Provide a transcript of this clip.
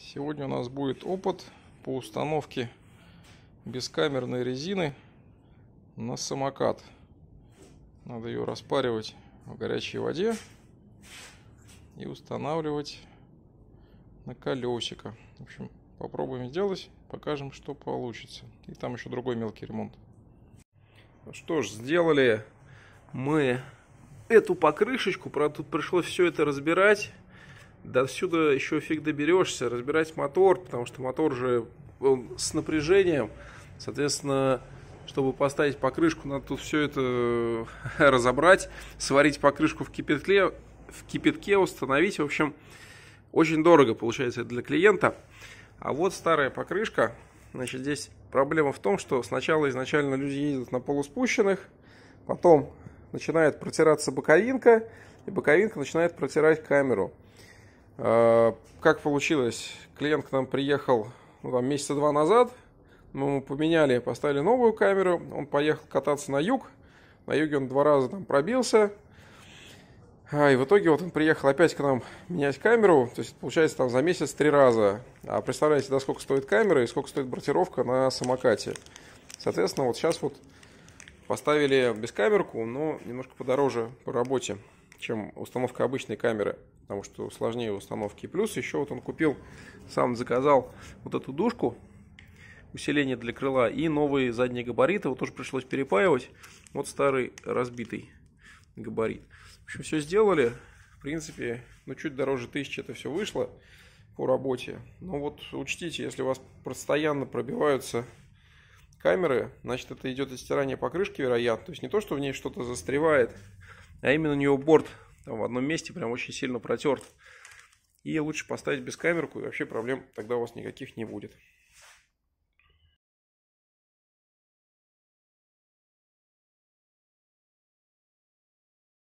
Сегодня у нас будет опыт по установке бескамерной резины на самокат. Надо ее распаривать в горячей воде и устанавливать на колесико. В общем, попробуем сделать, покажем, что получится. И там еще другой мелкий ремонт. Ну что ж, сделали мы эту покрышечку, правда тут пришлось все это разбирать до сюда еще фиг доберешься, разбирать мотор, потому что мотор же он с напряжением, соответственно, чтобы поставить покрышку, надо тут все это э, разобрать, сварить покрышку в кипятке, в кипятке установить, в общем, очень дорого получается для клиента. А вот старая покрышка, значит, здесь проблема в том, что сначала изначально люди ездят на полуспущенных, потом начинает протираться боковинка, и боковинка начинает протирать камеру. Э, как получилось? Клиент к нам приехал ну, там, месяца два назад. Мы ему поменяли, поставили новую камеру. Он поехал кататься на юг. На юге он два раза там пробился. А, и в итоге вот он приехал опять к нам менять камеру. То есть получается там за месяц три раза. А представляете, да, сколько стоит камера и сколько стоит бортировка на самокате. Соответственно, вот сейчас вот поставили без камерку, но немножко подороже по работе, чем установка обычной камеры потому что сложнее установки. плюс еще вот он купил, сам заказал вот эту душку, усиление для крыла и новые задние габариты. Вот тоже пришлось перепаивать. Вот старый разбитый габарит. В общем, все сделали. В принципе, ну чуть дороже тысячи это все вышло по работе. Но вот учтите, если у вас постоянно пробиваются камеры, значит это идет стирание покрышки, вероятно. То есть не то, что в ней что-то застревает, а именно у нее борт там в одном месте прям очень сильно протерт. И лучше поставить без камерку, и вообще проблем тогда у вас никаких не будет.